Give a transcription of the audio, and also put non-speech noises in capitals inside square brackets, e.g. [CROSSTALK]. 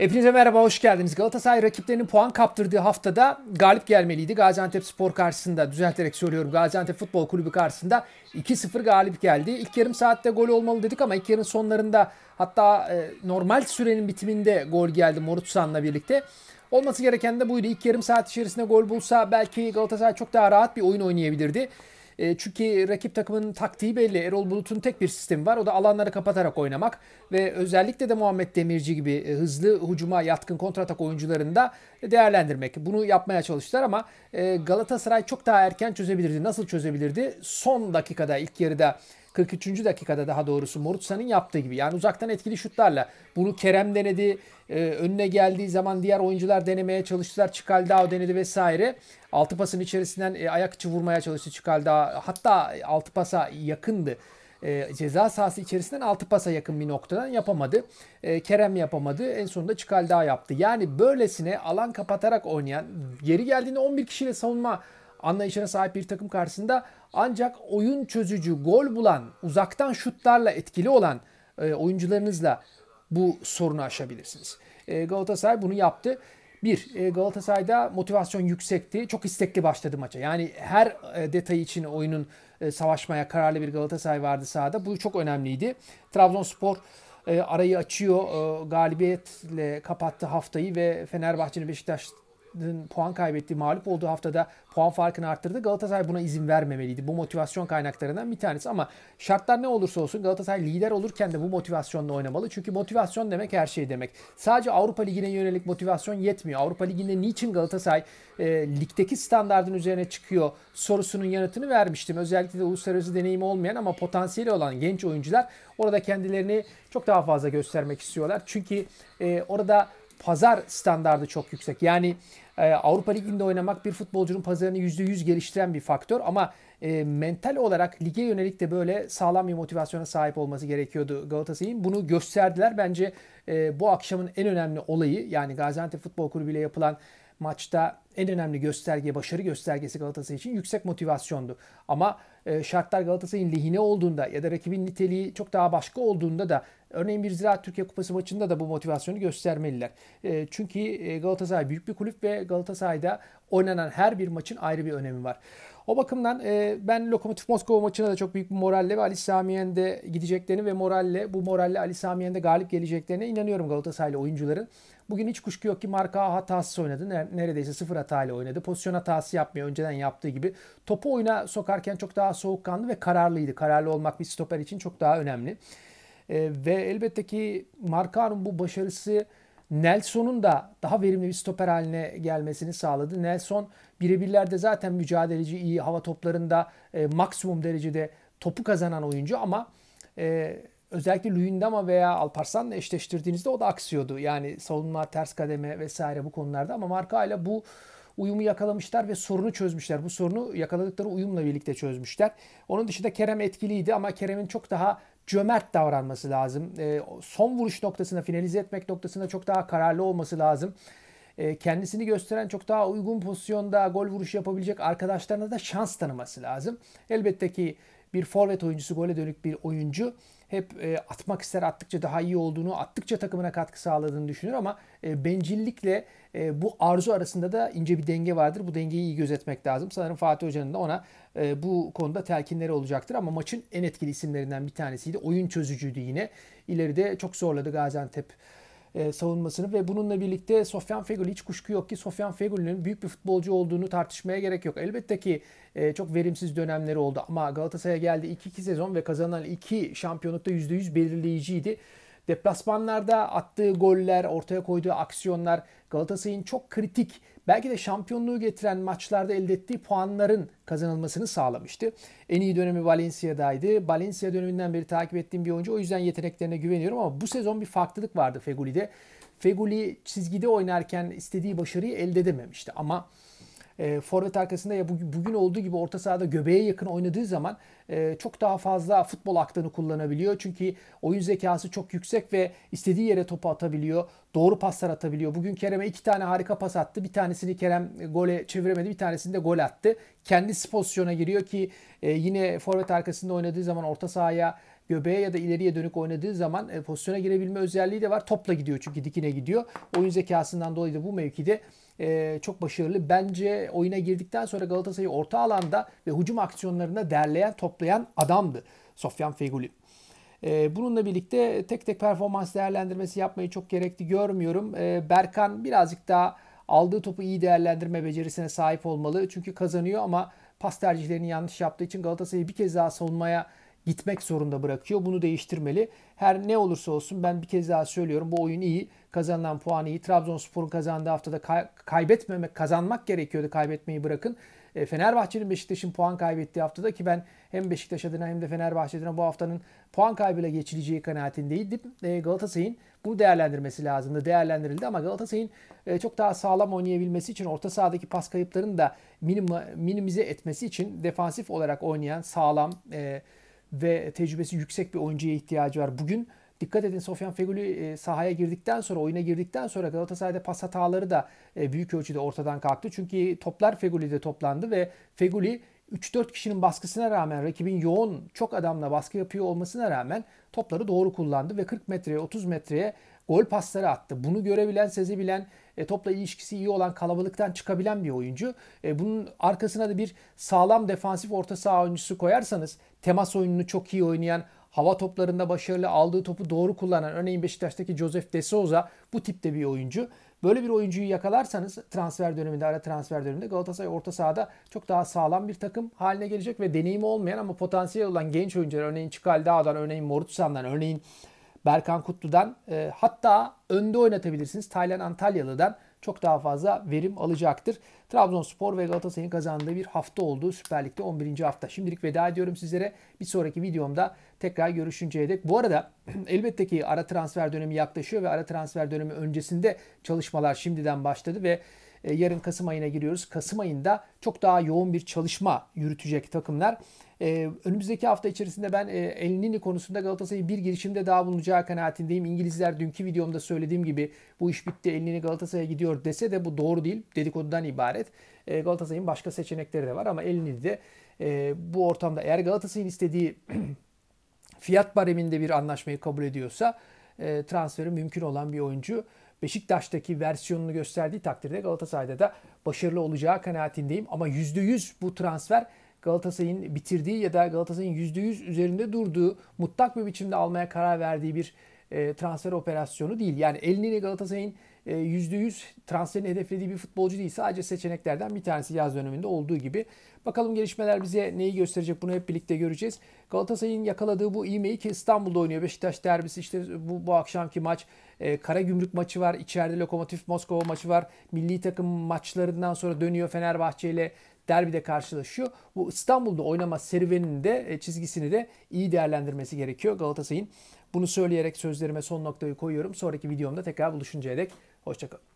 Hepinize merhaba, hoş geldiniz. Galatasaray rakiplerinin puan kaptırdığı haftada galip gelmeliydi. Gaziantep Spor karşısında, düzelterek söylüyorum, Gaziantep Futbol Kulübü karşısında 2-0 galip geldi. İlk yarım saatte gol olmalı dedik ama ilk yarın sonlarında hatta e, normal sürenin bitiminde gol geldi Morutsan'la birlikte. Olması gereken de buydu. İlk yarım saat içerisinde gol bulsa belki Galatasaray çok daha rahat bir oyun oynayabilirdi. E, çünkü rakip takımın taktiği belli. Erol Bulut'un tek bir sistemi var. O da alanları kapatarak oynamak ve özellikle de Muhammed Demirci gibi e, hızlı hücuma yatkın kontratak oyuncularını da değerlendirmek. Bunu yapmaya çalıştılar ama e, Galatasaray çok daha erken çözebilirdi. Nasıl çözebilirdi? Son dakikada ilk yarıda 43. dakikada daha doğrusu Morutsa'nın yaptığı gibi. Yani uzaktan etkili şutlarla. Bunu Kerem denedi. E, önüne geldiği zaman diğer oyuncular denemeye çalıştılar. Çikaldao denedi vesaire. Altı pasın içerisinden e, ayak içi vurmaya çalıştı Çikaldao. Hatta altı pasa yakındı. E, ceza sahası içerisinden altı pasa yakın bir noktadan yapamadı. E, Kerem yapamadı. En sonunda Çikaldao yaptı. Yani böylesine alan kapatarak oynayan, geri geldiğinde 11 kişiyle savunma anlayışına sahip bir takım karşısında ancak oyun çözücü, gol bulan, uzaktan şutlarla etkili olan e, oyuncularınızla bu sorunu aşabilirsiniz. E, Galatasaray bunu yaptı. Bir, e, Galatasaray'da motivasyon yüksekti. Çok istekli başladı maça. Yani her e, detayı için oyunun e, savaşmaya kararlı bir Galatasaray vardı sahada. Bu çok önemliydi. Trabzonspor e, arayı açıyor. E, galibiyetle kapattı haftayı ve Fenerbahçe'nin Beşiktaş puan kaybettiği, mağlup olduğu haftada puan farkını arttırdı. Galatasaray buna izin vermemeliydi. Bu motivasyon kaynaklarından bir tanesi ama şartlar ne olursa olsun Galatasaray lider olurken de bu motivasyonla oynamalı. Çünkü motivasyon demek her şey demek. Sadece Avrupa Ligi'ne yönelik motivasyon yetmiyor. Avrupa Ligi'nde niçin Galatasaray e, ligdeki standardın üzerine çıkıyor sorusunun yanıtını vermiştim. Özellikle de uluslararası deneyimi olmayan ama potansiyeli olan genç oyuncular orada kendilerini çok daha fazla göstermek istiyorlar. Çünkü e, orada pazar standardı çok yüksek. Yani e, Avrupa Ligi'nde oynamak bir futbolcunun pazarını %100 geliştiren bir faktör ama e, mental olarak lige yönelik de böyle sağlam bir motivasyona sahip olması gerekiyordu Galatasaray'ın. Bunu gösterdiler. Bence e, bu akşamın en önemli olayı yani Gaziantep Futbol Kulübü ile yapılan maçta en önemli gösterge, başarı göstergesi Galatasaray için yüksek motivasyondu. Ama e, şartlar Galatasaray'ın lehine olduğunda ya da rakibin niteliği çok daha başka olduğunda da örneğin bir Ziraat Türkiye Kupası maçında da bu motivasyonu göstermeliler. E, çünkü e, Galatasaray büyük bir kulüp ve Galatasaray'da oynanan her bir maçın ayrı bir önemi var. O bakımdan e, ben Lokomotiv Moskova maçına da çok büyük bir moralle ve Ali Samiyen de gideceklerini ve moralle bu moralle Ali Samiyen de galip geleceklerine inanıyorum Galatasaraylı oyuncuların. Bugün hiç kuşku yok ki marka hatası oynadı. Neredeyse sıfır hatayla oynadı. Pozisyon hatası yapmıyor önceden yaptığı gibi. Topu oyuna sokarken çok daha soğukkanlı ve kararlıydı. Kararlı olmak bir stoper için çok daha önemli. E, ve elbette ki Marka'nın bu başarısı Nelson'un da daha verimli bir stoper haline gelmesini sağladı. Nelson birebirlerde zaten mücadeleci iyi hava toplarında e, maksimum derecede topu kazanan oyuncu ama e, özellikle Luyendama veya Alparslan'la eşleştirdiğinizde o da aksıyordu. Yani savunma, ters kademe vesaire bu konularda ama marka ile bu uyumu yakalamışlar ve sorunu çözmüşler. Bu sorunu yakaladıkları uyumla birlikte çözmüşler. Onun dışında Kerem etkiliydi ama Kerem'in çok daha cömert davranması lazım. Ee, son vuruş noktasında finalize etmek noktasında çok daha kararlı olması lazım. Ee, kendisini gösteren çok daha uygun pozisyonda gol vuruşu yapabilecek arkadaşlarına da şans tanıması lazım. Elbette ki bir forvet oyuncusu, gole dönük bir oyuncu hep e, atmak ister, attıkça daha iyi olduğunu, attıkça takımına katkı sağladığını düşünür ama e, bencillikle e, bu arzu arasında da ince bir denge vardır. Bu dengeyi iyi gözetmek lazım. Sanırım Fatih Hoca'nın da ona e, bu konuda telkinleri olacaktır ama maçın en etkili isimlerinden bir tanesiydi. Oyun çözücüydü yine. İleride çok zorladı Gaziantep e, savunmasını ve bununla birlikte Sofyan Fegül hiç kuşku yok ki Sofyan Fegül'ün büyük bir futbolcu olduğunu tartışmaya gerek yok. Elbette ki e, çok verimsiz dönemleri oldu ama Galatasaray'a geldi 2-2 sezon ve kazanan 2 şampiyonlukta %100 belirleyiciydi. Deplasmanlarda attığı goller, ortaya koyduğu aksiyonlar Galatasaray'ın çok kritik belki de şampiyonluğu getiren maçlarda elde ettiği puanların kazanılmasını sağlamıştı. En iyi dönemi Valencia'daydı. Valencia döneminden beri takip ettiğim bir oyuncu. O yüzden yeteneklerine güveniyorum ama bu sezon bir farklılık vardı Feguli'de. Feguli çizgide oynarken istediği başarıyı elde edememişti ama e, forvet arkasında ya bugün, olduğu gibi orta sahada göbeğe yakın oynadığı zaman e, çok daha fazla futbol aklını kullanabiliyor. Çünkü oyun zekası çok yüksek ve istediği yere topu atabiliyor. Doğru paslar atabiliyor. Bugün Kerem'e iki tane harika pas attı. Bir tanesini Kerem gole çeviremedi. Bir tanesini de gol attı. Kendisi pozisyona giriyor ki e, yine forvet arkasında oynadığı zaman orta sahaya göbeğe ya da ileriye dönük oynadığı zaman e, pozisyona girebilme özelliği de var. Topla gidiyor çünkü dikine gidiyor. Oyun zekasından dolayı da bu mevkide e, çok başarılı. Bence oyuna girdikten sonra Galatasaray'ı orta alanda ve hücum aksiyonlarında derleyen, toplayan adamdı Sofyan Feguli. E, bununla birlikte tek tek performans değerlendirmesi yapmayı çok gerekli görmüyorum. E, Berkan birazcık daha aldığı topu iyi değerlendirme becerisine sahip olmalı. Çünkü kazanıyor ama pas tercihlerini yanlış yaptığı için Galatasaray'ı bir kez daha savunmaya gitmek zorunda bırakıyor. Bunu değiştirmeli. Her ne olursa olsun ben bir kez daha söylüyorum bu oyun iyi. Kazanılan puan iyi. Trabzonspor'un kazandığı haftada kay- kaybetmemek, kazanmak gerekiyordu. Kaybetmeyi bırakın. E, Fenerbahçe'nin Beşiktaş'ın puan kaybettiği haftada ki ben hem Beşiktaş adına hem de Fenerbahçe adına bu haftanın puan kaybıyla geçileceği kanaatindeydim. E, Galatasaray'ın bu değerlendirmesi lazımdı. Değerlendirildi ama Galatasaray'ın e, çok daha sağlam oynayabilmesi için orta sahadaki pas kayıplarını da minima, minimize etmesi için defansif olarak oynayan sağlam e, ve tecrübesi yüksek bir oyuncuya ihtiyacı var. Bugün dikkat edin Sofyan Feguli e, sahaya girdikten sonra, oyuna girdikten sonra Galatasaray'da pas hataları da e, büyük ölçüde ortadan kalktı. Çünkü toplar Feguli'de toplandı ve Feguli 3-4 kişinin baskısına rağmen rakibin yoğun çok adamla baskı yapıyor olmasına rağmen topları doğru kullandı ve 40 metreye 30 metreye gol pasları attı. Bunu görebilen, sezebilen, e, topla ilişkisi iyi olan, kalabalıktan çıkabilen bir oyuncu. E, bunun arkasına da bir sağlam defansif orta saha oyuncusu koyarsanız, temas oyununu çok iyi oynayan, hava toplarında başarılı aldığı topu doğru kullanan örneğin Beşiktaş'taki Joseph De Souza bu tipte bir oyuncu. Böyle bir oyuncuyu yakalarsanız transfer döneminde, ara transfer döneminde Galatasaray orta sahada çok daha sağlam bir takım haline gelecek ve deneyimi olmayan ama potansiyel olan genç oyuncular örneğin Çıkal Dağ'dan, örneğin Morutsan'dan, örneğin Berkan Kutlu'dan e, hatta önde oynatabilirsiniz Taylan Antalyalı'dan çok daha fazla verim alacaktır. Trabzonspor ve Galatasaray'ın kazandığı bir hafta oldu. Süper Lig'de 11. hafta. Şimdilik veda ediyorum sizlere. Bir sonraki videomda tekrar görüşünceye dek. Bu arada [CLEARS THROAT] elbette ki ara transfer dönemi yaklaşıyor ve ara transfer dönemi öncesinde çalışmalar şimdiden başladı ve e, yarın Kasım ayına giriyoruz. Kasım ayında çok daha yoğun bir çalışma yürütecek takımlar. E, önümüzdeki hafta içerisinde ben e, Elnini konusunda Galatasaray'ın bir girişimde daha bulunacağı kanaatindeyim. İngilizler dünkü videomda söylediğim gibi bu iş bitti Elnini Galatasaray'a gidiyor dese de bu doğru değil. Dedikodudan ibaret. E, Galatasaray'ın başka seçenekleri de var ama Elnini de e, bu ortamda eğer Galatasaray'ın istediği [CLEARS THROAT] fiyat bareminde bir anlaşmayı kabul ediyorsa e, transferi mümkün olan bir oyuncu. Beşiktaş'taki versiyonunu gösterdiği takdirde Galatasaray'da da başarılı olacağı kanaatindeyim. Ama %100 bu transfer Galatasaray'ın bitirdiği ya da Galatasaray'ın %100 üzerinde durduğu, mutlak bir biçimde almaya karar verdiği bir e, transfer operasyonu değil. Yani elini Galatasaray'ın %100 ee, transferin hedeflediği bir futbolcu değil. Sadece seçeneklerden bir tanesi yaz döneminde olduğu gibi. Bakalım gelişmeler bize neyi gösterecek bunu hep birlikte göreceğiz. Galatasaray'ın yakaladığı bu ivmeyi ki İstanbul'da oynuyor. Beşiktaş derbisi işte bu, bu akşamki maç. E, Karagümrük maçı var. içeride Lokomotif Moskova maçı var. Milli takım maçlarından sonra dönüyor Fenerbahçe ile derbide karşılaşıyor. Bu İstanbul'da oynama serüvenini de e, çizgisini de iyi değerlendirmesi gerekiyor Galatasaray'ın. Bunu söyleyerek sözlerime son noktayı koyuyorum. Sonraki videomda tekrar buluşuncaya dek Hoşçakalın.